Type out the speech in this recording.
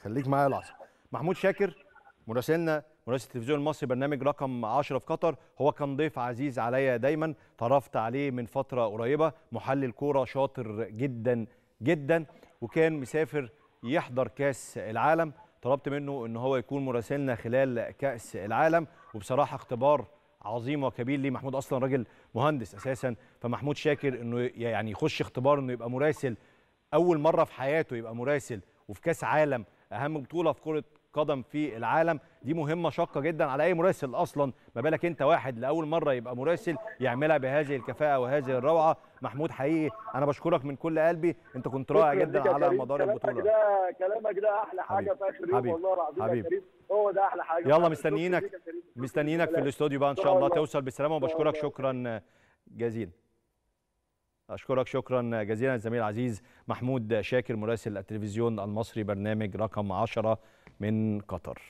خليك معايا لحظه محمود شاكر مراسلنا مراسل التلفزيون المصري برنامج رقم 10 في قطر هو كان ضيف عزيز عليا دايما تعرفت عليه من فتره قريبه محلل كوره شاطر جدا جدا وكان مسافر يحضر كاس العالم طلبت منه ان هو يكون مراسلنا خلال كاس العالم وبصراحه اختبار عظيم وكبير ليه محمود اصلا راجل مهندس اساسا فمحمود شاكر انه يعني يخش اختبار انه يبقى مراسل اول مره في حياته يبقى مراسل وفي كاس عالم اهم بطوله في كره قدم في العالم دي مهمه شاقه جدا على اي مراسل اصلا ما بالك انت واحد لاول مره يبقى مراسل يعملها بهذه الكفاءه وهذه الروعه محمود حقيقي انا بشكرك من كل قلبي انت كنت رائع جدا على مدار البطوله ده كلامك ده احلى حاجه في اخر يوم والله العظيم يا كريم هو ده احلى حاجه يلا مستنيينك مستنيينك في الاستوديو بقى ان شاء الله توصل بسلامه وبشكرك شكرا جزيلا اشكرك شكرا جزيلا الزميل العزيز محمود شاكر مراسل التلفزيون المصري برنامج رقم 10 من قطر